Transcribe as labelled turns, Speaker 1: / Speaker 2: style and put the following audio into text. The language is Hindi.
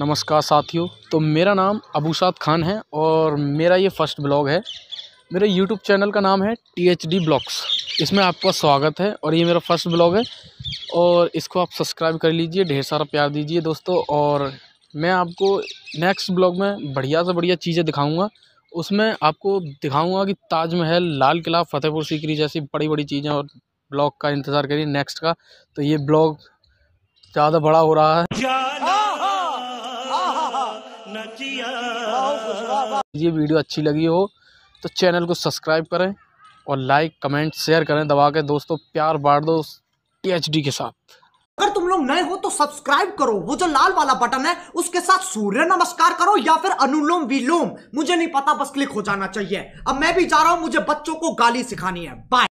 Speaker 1: नमस्कार साथियों तो मेरा नाम अबूसाद खान है और मेरा ये फ़र्स्ट ब्लॉग है मेरे यूट्यूब चैनल का नाम है टी एच डी ब्लॉग्स इसमें आपका स्वागत है और ये मेरा फ़र्स्ट ब्लॉग है और इसको आप सब्सक्राइब कर लीजिए ढेर सारा प्यार दीजिए दोस्तों और मैं आपको नेक्स्ट ब्लॉग में बढ़िया से बढ़िया चीज़ें दिखाऊँगा उसमें आपको दिखाऊँगा कि ताजमहल लाल किला फतेहपुर सीकरी जैसी बड़ी बड़ी चीज़ें और ब्लॉग का इंतज़ार करिए नेक्स्ट का तो ये ब्लॉग ज़्यादा बड़ा हो रहा है ये वीडियो अच्छी लगी हो तो चैनल को सब्सक्राइब करें और लाइक कमेंट शेयर करें दबा के दोस्तों प्यार बांट दो टीएचडी के साथ
Speaker 2: अगर तुम लोग नए हो तो सब्सक्राइब करो वो जो लाल वाला बटन है उसके साथ सूर्य नमस्कार करो या फिर अनुलोम विलोम मुझे नहीं पता बस क्लिक हो जाना चाहिए अब मैं भी जा रहा हूं मुझे बच्चों को गाली सिखानी है बाय